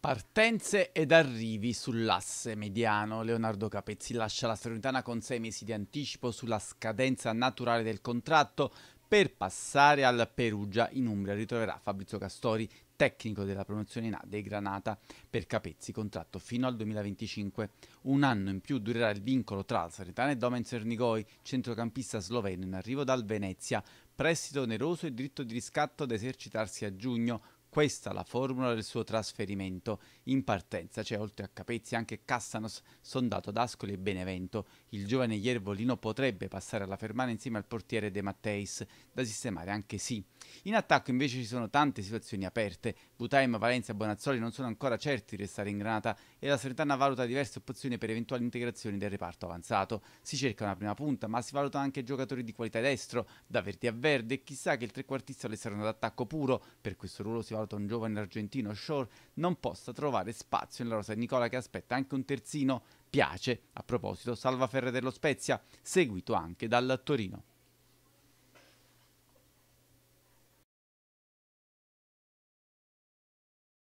Partenze ed arrivi sull'asse mediano. Leonardo Capezzi lascia la Salernitana con sei mesi di anticipo sulla scadenza naturale del contratto per passare al Perugia in Umbria. Ritroverà Fabrizio Castori, tecnico della promozione in A dei Granata per Capezzi, contratto fino al 2025. Un anno in più durerà il vincolo tra la Salernitana e Domen Cernigoi, centrocampista sloveno in arrivo dal Venezia, prestito oneroso e diritto di riscatto ad esercitarsi a giugno questa la formula del suo trasferimento in partenza, cioè oltre a Capezzi anche Cassanos sondato ad Ascoli e Benevento. Il giovane Iervolino potrebbe passare alla fermana insieme al portiere De Matteis, da sistemare anche sì. In attacco invece ci sono tante situazioni aperte, Butaim, Valencia e Bonazzoli non sono ancora certi di restare in Granata e la Sardana valuta diverse opzioni per eventuali integrazioni del reparto avanzato. Si cerca una prima punta, ma si valuta anche giocatori di qualità destro, da verdi a verde e chissà che il trequartista le sarà un puro, per questo ruolo si valuta quanto un giovane argentino Shore non possa trovare spazio nella rosa di Nicola che aspetta anche un terzino piace, a proposito, Salvaferre dello Spezia, seguito anche dal Torino.